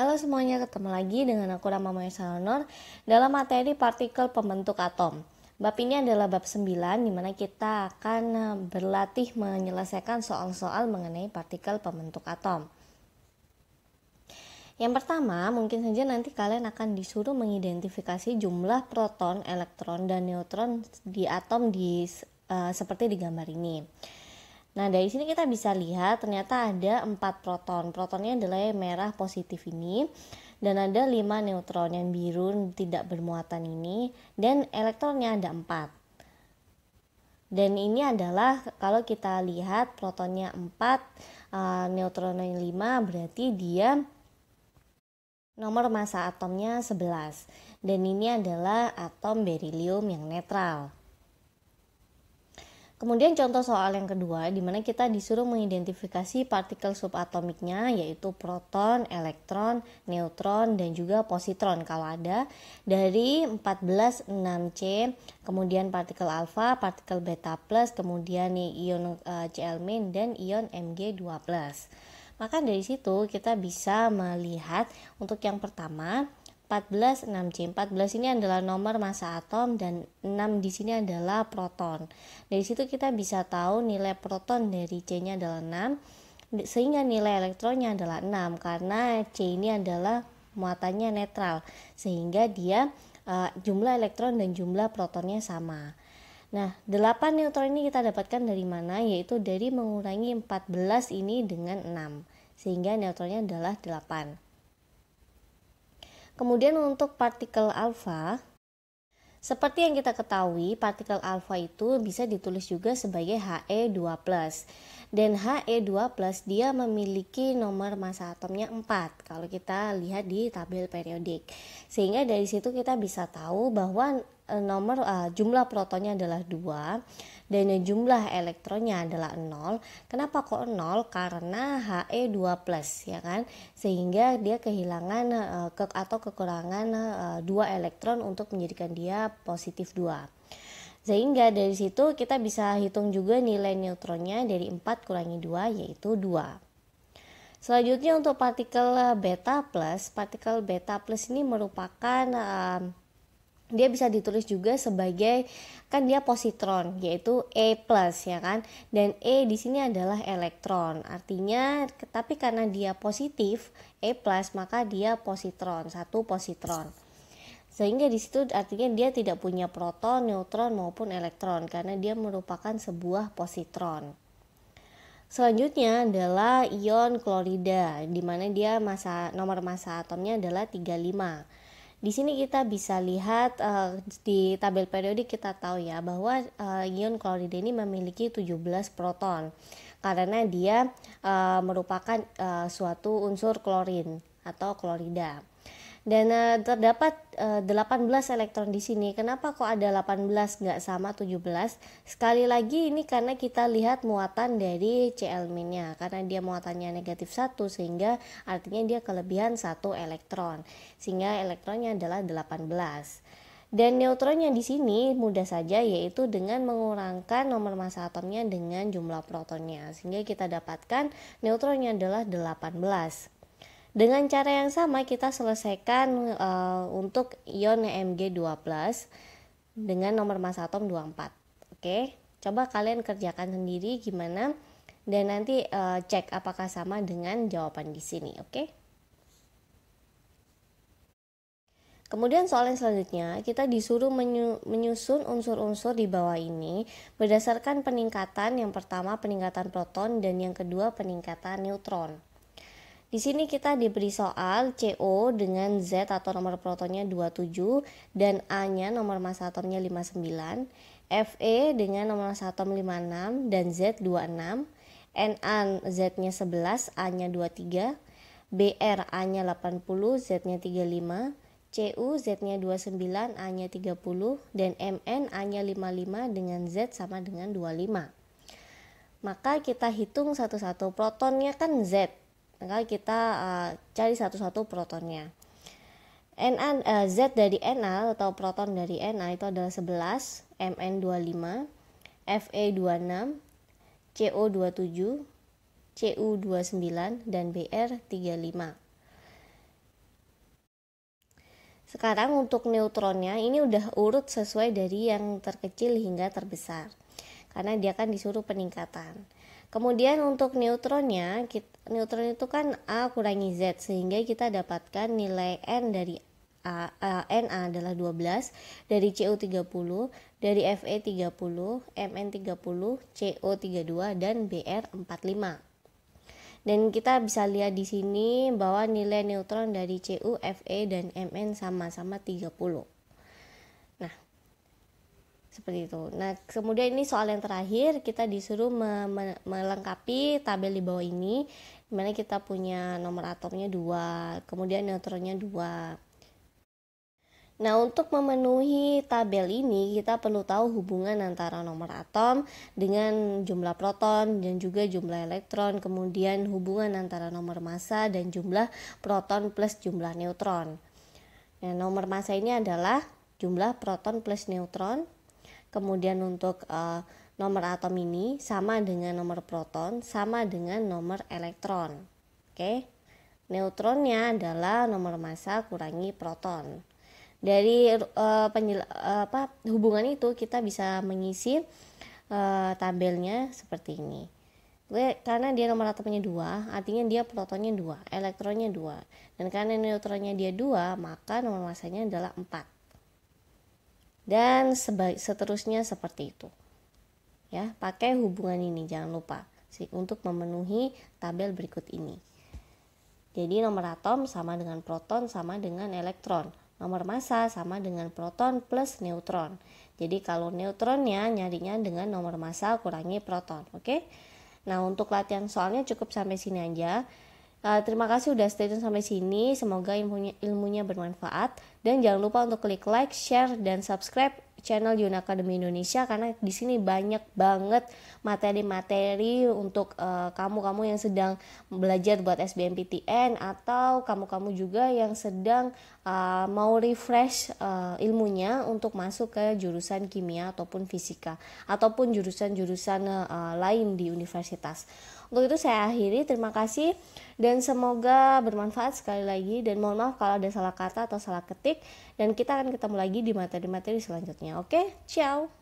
Halo semuanya, ketemu lagi dengan aku Rama Nur dalam materi partikel pembentuk atom. Bab ini adalah bab 9 di mana kita akan e, berlatih menyelesaikan soal-soal mengenai partikel pembentuk atom. Yang pertama, mungkin saja nanti kalian akan disuruh mengidentifikasi jumlah proton, elektron, dan neutron di atom di uh, seperti di gambar ini. Nah, dari sini kita bisa lihat ternyata ada 4 proton. Protonnya adalah yang merah positif ini dan ada 5 neutron yang biru tidak bermuatan ini dan elektronnya ada 4. Dan ini adalah kalau kita lihat protonnya 4, eh, neutronnya 5 berarti dia nomor massa atomnya 11. Dan ini adalah atom berilium yang netral. Kemudian contoh soal yang kedua, di mana kita disuruh mengidentifikasi partikel subatomiknya, yaitu proton, elektron, neutron, dan juga positron kalau ada, dari 14 6C, kemudian partikel alfa, partikel beta plus, kemudian ion eh, Cl- dan ion Mg2+. Maka dari situ kita bisa melihat untuk yang pertama, 14 6C. 14 ini adalah nomor massa atom dan 6 di sini adalah proton. Dari situ kita bisa tahu nilai proton dari C-nya adalah 6 sehingga nilai elektronnya adalah 6 karena C ini adalah muatannya netral sehingga dia uh, jumlah elektron dan jumlah protonnya sama. Nah, 8 neutron ini kita dapatkan dari mana? Yaitu dari mengurangi 14 ini dengan 6 sehingga neutronnya adalah 8. Kemudian untuk partikel alfa, seperti yang kita ketahui, partikel alfa itu bisa ditulis juga sebagai He2+. Dan He2+, dia memiliki nomor massa atomnya 4 kalau kita lihat di tabel periodik. Sehingga dari situ kita bisa tahu bahwa eh, nomor uh, jumlah protonnya adalah 2 dan jumlah elektronnya adalah 0. Kenapa kok 0? Karena He2+ ya kan. Sehingga dia kehilangan eh, ke, atau kekurangan 2 eh, elektron untuk menjadikan dia positif 2 sehingga dari situ kita bisa hitung juga nilai neutronnya dari 4 kurangi 2 yaitu 2 Selanjutnya untuk partikel beta plus, partikel beta plus ini merupakan eh, dia bisa ditulis juga sebagai kan dia positron yaitu E plus ya kan dan E di sini adalah elektron artinya tapi karena dia positif E plus maka dia positron satu positron sehingga di situ artinya dia tidak punya proton, neutron maupun elektron karena dia merupakan sebuah positron. Selanjutnya adalah ion klorida di mana dia masa nomor massa atomnya adalah 35. Di sini kita bisa lihat uh, di tabel periodik kita tahu ya bahwa uh, ion klorida ini memiliki 17 proton karena dia uh, merupakan uh, suatu unsur klorin atau klorida dan uh, terdapat uh, eh, 18 elektron di sini. Kenapa kok ada 18 nggak sama 17? Sekali lagi ini karena kita lihat muatan dari Cl minnya karena dia muatannya negatif 1 sehingga artinya dia kelebihan 1 elektron. Sehingga elektronnya adalah 18. Dan neutronnya di sini mudah saja yaitu dengan mengurangkan nomor massa atomnya dengan jumlah protonnya sehingga kita dapatkan neutronnya adalah 18. Dengan cara yang sama kita selesaikan uh, untuk ion mg 2 dengan nomor massa atom 24. Oke, coba kalian kerjakan sendiri gimana dan nanti uh, cek apakah sama dengan jawaban di sini, oke? Kemudian soal yang selanjutnya, kita disuruh menyusun unsur-unsur di bawah ini berdasarkan peningkatan yang pertama peningkatan proton dan yang kedua peningkatan neutron. Di sini kita diberi soal CO dengan Z atau nomor protonnya 27 dan A-nya nomor massa atomnya 59, FE dengan nomor massa atom 56 dan Z 26, NA Z-nya 11, A-nya 23, BR A-nya 80, Z-nya 35, CU Z-nya 29, A-nya 30, dan MN A-nya 55 dengan Z sama dengan 25. Maka kita hitung satu-satu protonnya kan Z, maka kita uh, cari satu-satu protonnya Na uh, eh, Z dari Na atau proton dari Na itu adalah 11 Mn 25 Fe 26 CO 27 CU 29 dan BR 35 sekarang untuk neutronnya ini udah urut sesuai dari yang terkecil hingga terbesar. Karena dia kan disuruh peningkatan. Kemudian untuk neutronnya, neutron itu kan A kurangi Z sehingga kita dapatkan nilai N dari A, N NA adalah 12, dari CO 30, dari FE 30, MN 30, CO 32 dan BR 45. Dan kita bisa lihat di sini bahwa nilai neutron dari CU, FE dan MN sama-sama 30 seperti itu. Nah, kemudian ini soal yang terakhir kita disuruh me me melengkapi tabel di bawah ini dimana kita punya nomor atomnya dua, kemudian neutronnya dua. Nah, untuk memenuhi tabel ini, kita perlu tahu hubungan antara nomor atom dengan jumlah proton dan juga jumlah elektron, kemudian hubungan antara nomor massa dan jumlah proton plus jumlah neutron. Nah, nomor massa ini adalah jumlah proton plus neutron kemudian untuk uh, nomor atom ini sama dengan nomor proton sama dengan nomor elektron oke neutronnya adalah nomor massa kurangi proton dari uh, eh, penjel, uh, apa hubungan itu kita bisa mengisi uh, tabelnya seperti ini karena dia nomor atomnya dua artinya dia protonnya dua elektronnya dua dan karena neutronnya dia dua maka nomor massanya adalah empat dan seterusnya seperti itu. Ya, pakai hubungan ini jangan lupa sih untuk memenuhi tabel berikut ini. Jadi nomor atom sama dengan proton sama dengan elektron. Nomor massa sama dengan proton plus neutron. Jadi kalau neutronnya nyarinya dengan nomor massa kurangi proton, oke? Okay? Nah, untuk latihan soalnya cukup sampai sini aja. Eh, terima kasih udah stay tune sampai sini. Semoga ilmunya, ilmunya bermanfaat. Dan jangan lupa untuk klik like, share, dan subscribe channel Yuna Academy Indonesia karena di sini banyak banget materi-materi untuk eh, kamu-kamu uh, yang sedang belajar buat SBMPTN atau kamu-kamu juga yang sedang uh, mau refresh uh, ilmunya untuk masuk ke jurusan kimia ataupun fisika ataupun jurusan-jurusan uh, lain di universitas. Untuk itu saya akhiri, terima kasih dan semoga bermanfaat sekali lagi dan mohon maaf kalau ada salah kata atau salah ketik dan kita akan ketemu lagi di materi-materi selanjutnya semuanya. Oke, ciao.